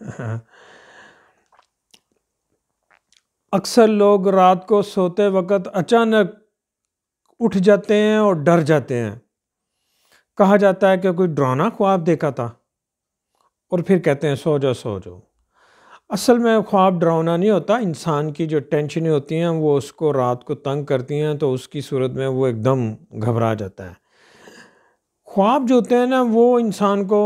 अक्सर लोग रात को सोते वक्त अचानक उठ जाते हैं और डर जाते हैं कहा जाता है कि कोई डराना ख्वाब देखा था और फिर कहते हैं सो जाओ सो जाओ असल में ख्वाब डरावना नहीं होता इंसान की जो टेंशनें होती हैं वो उसको रात को तंग करती हैं तो उसकी सूरत में वो एकदम घबरा जाता है ख्वाब जो होते हैं ना वो इंसान को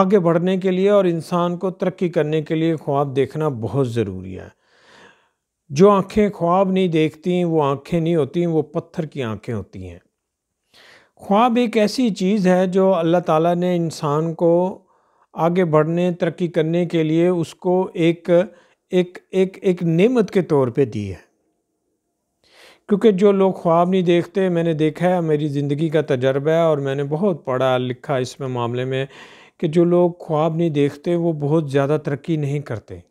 आगे बढ़ने के लिए और इंसान को तरक्की करने के लिए ख्वाब देखना बहुत ज़रूरी है जो आँखें ख्वाब नहीं देखती वो आँखें नहीं होती वो पत्थर की आँखें होती हैं ख्वाब एक ऐसी चीज़ है जो अल्लाह ताला ने इंसान को आगे बढ़ने तरक्की करने के लिए उसको एक एक एक एक नेमत के तौर पे दी है क्योंकि जो लोग ख्वाब नहीं देखते मैंने देखा है मेरी ज़िंदगी का तजर्बा है और मैंने बहुत पढ़ा लिखा इस मामले में कि जो लोग ख्वाब नहीं देखते वो बहुत ज़्यादा तरक्की नहीं करते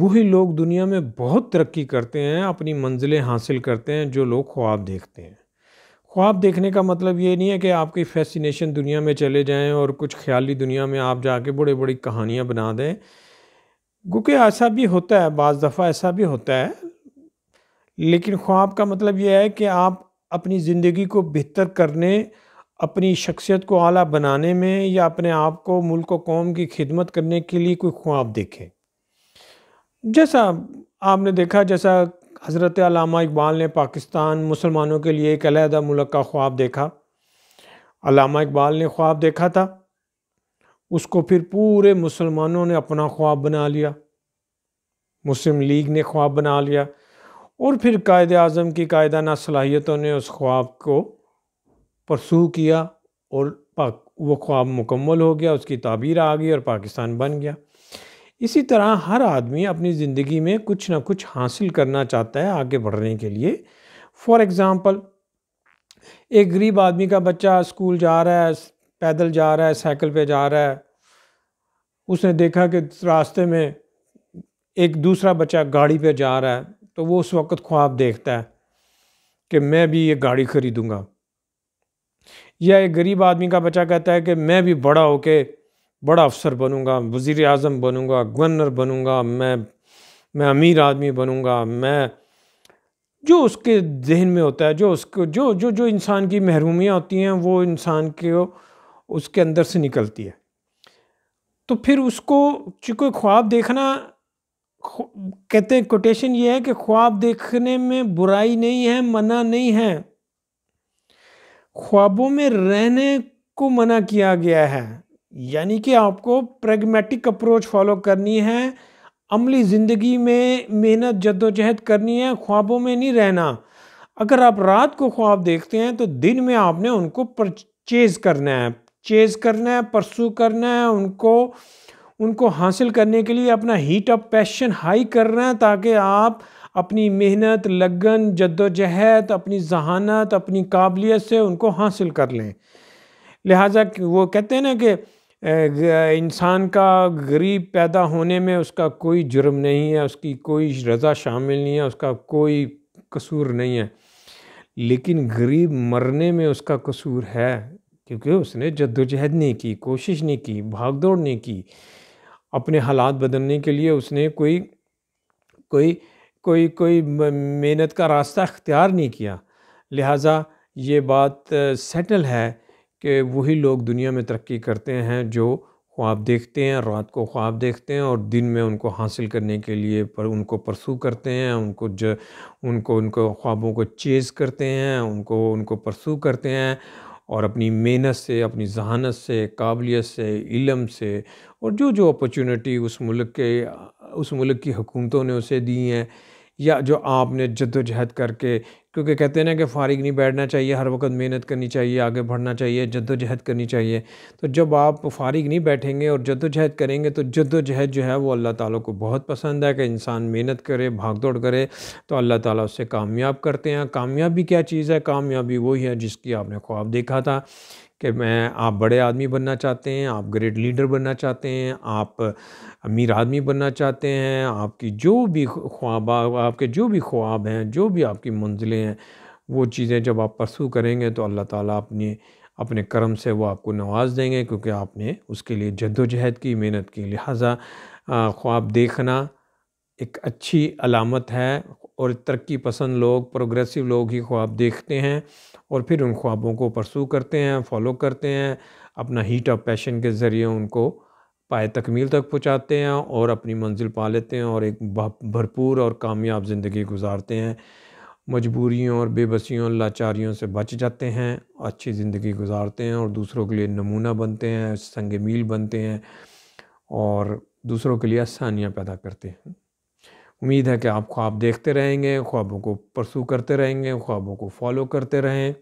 वही लोग दुनिया में बहुत तरक्की करते हैं अपनी मंजिलें हासिल करते हैं जो लोग ख्वाब देखते हैं ख्वाब देखने का मतलब ये नहीं है कि आपकी फैसिनेशन दुनिया में चले जाएं और कुछ ख्याली दुनिया में आप जाके बड़े बड़ी कहानियाँ बना दें क्योंकि ऐसा भी होता है बज़ दफ़ा ऐसा भी होता है लेकिन ख्वाब का मतलब यह है कि आप अपनी ज़िंदगी को बेहतर करने अपनी शख्सियत को आला बनाने में या अपने आप को मुल्क व कौम की खिदमत करने के लिए कोई ख्वाब देखें जैसा आपने देखा जैसा हज़रत अलामा इकबाल ने पाकिस्तान मुसलमानों के लिए एक अलहदा मुल्क का ख्वाब देखा अलामा इकबाल ने ख्वाब देखा था उसको फिर पूरे मुसलमानों ने अपना ख्वाब बना लिया मुस्लिम लीग ने ख्वाब बना लिया और फिर कायद अज़म की कायदाना सलाहियतों ने उस ख्वाब को परसू किया और पाक वो ख्वाब मुकम्मल हो गया उसकी ताबीर आ गई और पाकिस्तान बन गया इसी तरह हर आदमी अपनी ज़िंदगी में कुछ ना कुछ हासिल करना चाहता है आगे बढ़ने के लिए फॉर एग्ज़ाम्पल एक गरीब आदमी का बच्चा स्कूल जा रहा है पैदल जा रहा है साइकिल पे जा रहा है उसने देखा कि रास्ते में एक दूसरा बच्चा गाड़ी पे जा रहा है तो वो उस वक्त ख्वाब देखता है कि मैं भी ये गाड़ी ख़रीदूँगा या एक गरीब आदमी का बच्चा कहता है कि मैं भी बड़ा होके बड़ा अफसर बनूंगा वज़ी अजम बनूंगा गवर्नर बनूंगा मैं मैं अमीर आदमी बनूंगा मैं जो उसके जहन में होता है जो उसको जो जो जो इंसान की महरूमियाँ होती हैं वो इंसान के उसके अंदर से निकलती है तो फिर उसको चूँकि ख्वाब देखना कहते हैं कोटेशन ये है कि ख्वाब देखने में बुराई नहीं है मना नहीं है ख्वाबों में रहने को मना किया गया है यानी कि आपको प्रेगमेटिक अप्रोच फॉलो करनी है अमली ज़िंदगी में मेहनत जद्दोजहद करनी है ख्वाबों में नहीं रहना अगर आप रात को ख्वाब देखते हैं तो दिन में आपने उनको परचेज़ करना है चेज़ करना है परसू करना है उनको उनको हासिल करने के लिए अपना हीट ऑफ पैशन हाई करना है ताकि आप अपनी मेहनत लगन जद्दोजहद अपनी जहानत अपनी काबिलियत से उनको हासिल कर लें लिहाजा वो कहते हैं ना कि इंसान का गरीब पैदा होने में उसका कोई जुर्म नहीं है उसकी कोई रज़ा शामिल नहीं है उसका कोई कसूर नहीं है लेकिन गरीब मरने में उसका कसूर है क्योंकि उसने जद्दोजहद नहीं की कोशिश नहीं की भाग दौड़ नहीं की अपने हालात बदलने के लिए उसने कोई कोई कोई कोई मेहनत का रास्ता अख्तियार नहीं किया लिहाजा ये बात सेटल है कि वही लोग दुनिया में तरक्की करते हैं जो ख्वाब देखते हैं रात को ख्वाब देखते हैं और दिन में उनको हासिल करने के लिए पर उनको परसू करते हैं उनको ज उनको उनको ख्वाबों को चेज़ करते हैं उनको उनको परसू करते हैं और अपनी मेहनत से अपनी जहानत से काबिलियत से इलम से और जो जो अपॉर्चुनिटी उस मुल्क के उस मुल्क की हुकूमतों ने उसे दी हैं या जो आपने जद्दोजहद करके क्योंकि कहते हैं ना कि फारिग नहीं बैठना चाहिए हर वक्त मेहनत करनी चाहिए आगे बढ़ना चाहिए जद्दोजहद करनी चाहिए तो जब आप फारिग नहीं बैठेंगे और जद्दोजहद करेंगे तो जद्दोजहद जो है वो अल्लाह ताला को बहुत पसंद है कि इंसान मेहनत करे भाग दौड़ करे तो अल्लाह ताला उससे कामयाब करते हैं कामयाबी क्या चीज़ है कामयाबी वही है जिसकी आपने ख्वाब देखा था कि मैं आप बड़े आदमी बनना चाहते हैं आप ग्रेट लीडर बनना चाहते हैं आप अमीर आदमी बनना चाहते हैं आपकी जो भी ख्वाब आपके जो भी ख्वाब हैं जो भी आपकी मंजिलें हैं वो चीज़ें जब आप परसू करेंगे तो अल्लाह ताला अपने अपने कर्म से वो आपको नवाज देंगे क्योंकि आपने उसके लिए जद्दोजहद की मेहनत की लिहाजा ख्वाब देखना एक अच्छी अलामत है और तरक्की पसंद लोग प्रोग्रेसिव लोग ही ख्वाब देखते हैं और फिर उन ख्वाबों को परसू करते हैं फॉलो करते हैं अपना हीट ऑफ पैशन के ज़रिए उनको पाए तकमील तक पहुँचाते हैं और अपनी मंजिल पा लेते हैं और एक भरपूर और कामयाब ज़िंदगी गुजारते हैं मजबूरियों और बेबसीियों लाचारियों से बच जाते हैं अच्छी ज़िंदगी गुजारते हैं और दूसरों के लिए नमूना बनते हैं संग मील बनते हैं और दूसरों के लिए आसानियाँ पैदा करते हैं उम्मीद है कि आप ख्वाब देखते रहेंगे ख्वाबों को परसू करते रहेंगे ख्वाबों को फॉलो करते रहें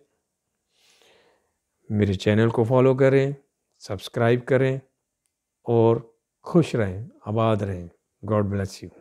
मेरे चैनल को फॉलो करें सब्सक्राइब करें और खुश रहें आबाद रहें गॉड ब्लेस यू